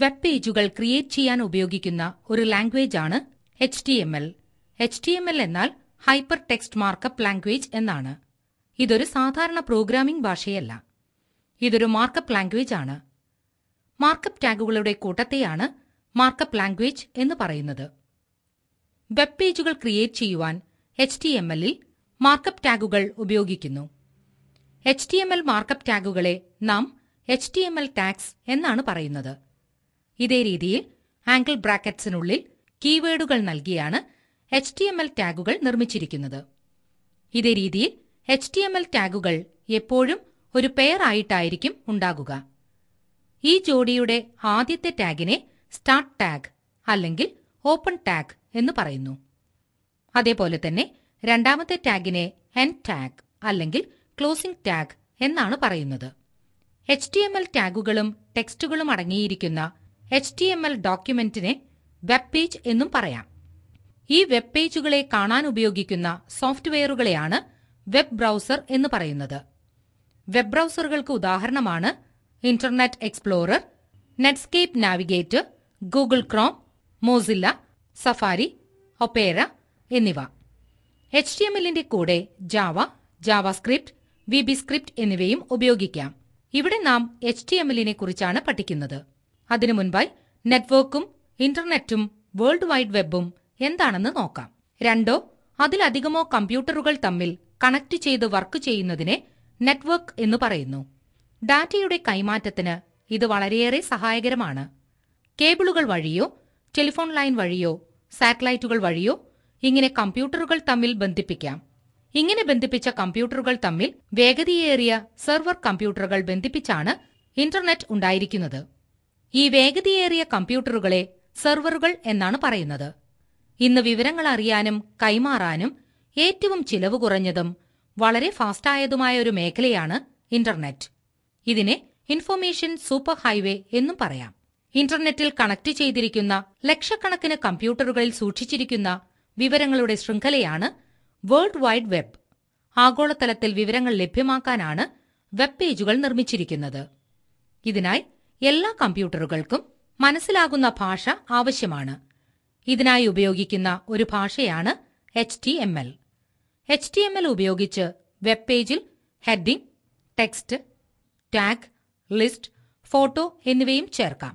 web പേജുകൾ create ചെയ്യാൻ ഉപയോഗിക്കുന്ന ഒരു ലാംഗ്വേജ് ആണ് H T M L H T M L എന്നാൽ ഹൈപ്പർ ടെക്സ്റ്റ് മാർക്കപ്പ് ലാംഗ്വേജ് എന്നാണ് ഇതൊരു സാധാരണ പ്രോഗ്രാമിംഗ് ഭാഷയല്ല ഇതൊരു മാർക്കപ്പ് ലാംഗ്വേജ് ആണ് മാർക്കപ്പ് ടാഗുകളുടെ കൂട്ടത്തെയാണ് മാർക്കപ്പ് ലാംഗ്വേജ് എന്ന് പറയുന്നത് വെബ് പേജുകൾ ക്രിയേറ്റ് ചെയ്യുവാൻ എച്ച് ടി എം എല്ലിൽ മാർക്കപ്പ് ടാഗുകൾ ഉപയോഗിക്കുന്നു H T M L markup ടാഗുകളെ നാം H T M L tags എന്നാണ് പറയുന്നത് ഇതേ രീതിയിൽ ആംഗിൾ ബ്രാക്കറ്റ്സിനുള്ളിൽ കീവേഡുകൾ നൽകിയാണ് എച്ച് ടി എം എൽ ടാഗുകൾ നിർമ്മിച്ചിരിക്കുന്നത് ഇതേ രീതിയിൽ എച്ച് ടി എം എൽ ടാഗുകൾ എപ്പോഴും ഒരു പെയർ ആയിട്ടായിരിക്കും ഉണ്ടാകുക ഈ ജോഡിയുടെ ആദ്യത്തെ ടാഗിനെ സ്റ്റാർട്ട് ടാഗ് അല്ലെങ്കിൽ ഓപ്പൺ ടാഗ് എന്ന് പറയുന്നു അതേപോലെ തന്നെ രണ്ടാമത്തെ ടാഗിനെ എൻ ടാഗ് അല്ലെങ്കിൽ ക്ലോസിംഗ് ടാഗ് എന്നാണ് പറയുന്നത് എച്ച് ടി എം എൽ ടാഗുകളും ടെക്സ്റ്റുകളും അടങ്ങിയിരിക്കുന്ന എച്ച് ടി എം എൽ ഡോക്യുമെന്റിനെ വെബ് പേജ് എന്നും പറയാം ഈ വെബ് പേജുകളെ കാണാൻ ഉപയോഗിക്കുന്ന സോഫ്റ്റ്വെയറുകളെയാണ് വെബ് ബ്രൗസർ എന്ന് പറയുന്നത് വെബ് ബ്രൗസറുകൾക്ക് ഉദാഹരണമാണ് Internet Explorer Netscape Navigator Google Chrome Mozilla Safari Opera എന്നിവ എച്ച് ടി എം എല്ലിന്റെ കൂടെ Java JavaScript V B script എന്നിവയും ഉപയോഗിക്കാം ഇവിടെ നാം എച്ച് ടി എം എല്ലിനെ കുറിച്ചാണ് പഠിക്കുന്നത് അതിനു മുൻപായി നെറ്റ്വർക്കും ഇന്റർനെറ്റും വേൾഡ് വൈഡ് വെബും എന്താണെന്ന് നോക്കാം രണ്ടോ അതിലധികമോ കമ്പ്യൂട്ടറുകൾ തമ്മിൽ കണക്ട് ചെയ്ത് വർക്ക് ചെയ്യുന്നതിനെ നെറ്റ്വർക്ക് എന്ന് പറയുന്നു ഡാറ്റയുടെ കൈമാറ്റത്തിന് ഇത് വളരെയേറെ സഹായകരമാണ് കേബിളുകൾ വഴിയോ ടെലിഫോൺ ലൈൻ വഴിയോ സാറ്റലൈറ്റുകൾ വഴിയോ ഇങ്ങനെ കമ്പ്യൂട്ടറുകൾ തമ്മിൽ ബന്ധിപ്പിക്കാം ഇങ്ങനെ ബന്ധിപ്പിച്ച കമ്പ്യൂട്ടറുകൾ തമ്മിൽ വേഗതയേറിയ സെർവർ കമ്പ്യൂട്ടറുകൾ ബന്ധിപ്പിച്ചാണ് ഇന്റർനെറ്റ് ഉണ്ടായിരിക്കുന്നത് ഈ വേഗതയേറിയ കമ്പ്യൂട്ടറുകളെ സെർവറുകൾ എന്നാണ് പറയുന്നത് ഇന്ന് വിവരങ്ങൾ അറിയാനും കൈമാറാനും ഏറ്റവും ചിലവ് കുറഞ്ഞതും വളരെ ഫാസ്റ്റായതുമായ ഒരു മേഖലയാണ് ഇന്റർനെറ്റ് ഇതിനെ ഇൻഫർമേഷൻ സൂപ്പർ ഹൈവേ എന്നും പറയാം ഇന്റർനെറ്റിൽ കണക്ട് ചെയ്തിരിക്കുന്ന ലക്ഷക്കണക്കിന് കമ്പ്യൂട്ടറുകളിൽ സൂക്ഷിച്ചിരിക്കുന്ന വിവരങ്ങളുടെ ശൃംഖലയാണ് വേൾഡ് വൈഡ് വെബ് ആഗോളതലത്തിൽ വിവരങ്ങൾ ലഭ്യമാക്കാനാണ് വെബ് പേജുകൾ നിർമ്മിച്ചിരിക്കുന്നത് ഇതിനായി എല്ലാ കമ്പ്യൂട്ടറുകൾക്കും മനസ്സിലാകുന്ന ഭാഷ ആവശ്യമാണ് ഇതിനായി ഉപയോഗിക്കുന്ന ഒരു ഭാഷയാണ് H T M L H T M L ഉപയോഗിച്ച് വെബ് പേജിൽ heading text tag list photo എന്നിവയും ചേർക്കാം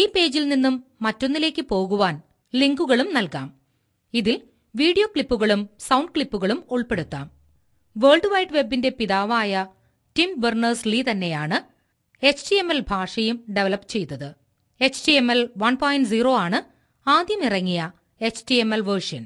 ഈ പേജിൽ നിന്നും മറ്റൊന്നിലേക്ക് പോകുവാൻ ലിങ്കുകളും നൽകാം ഇതിൽ വീഡിയോ ക്ലിപ്പുകളും സൗണ്ട് ക്ലിപ്പുകളും ഉൾപ്പെടുത്താം വേൾഡ് വൈഡ് വെബിന്റെ പിതാവായ ടിം ബെർണേഴ്സ് ലീ തന്നെയാണ് എച്ച് ടി എം എൽ ഭാഷയും ഡെവലപ്പ് ചെയ്തത് H T M L one point zero ആണ് ആദ്യം ഇറങ്ങിയ എച്ച് ടി എം എൽ വേർഷ്യൻ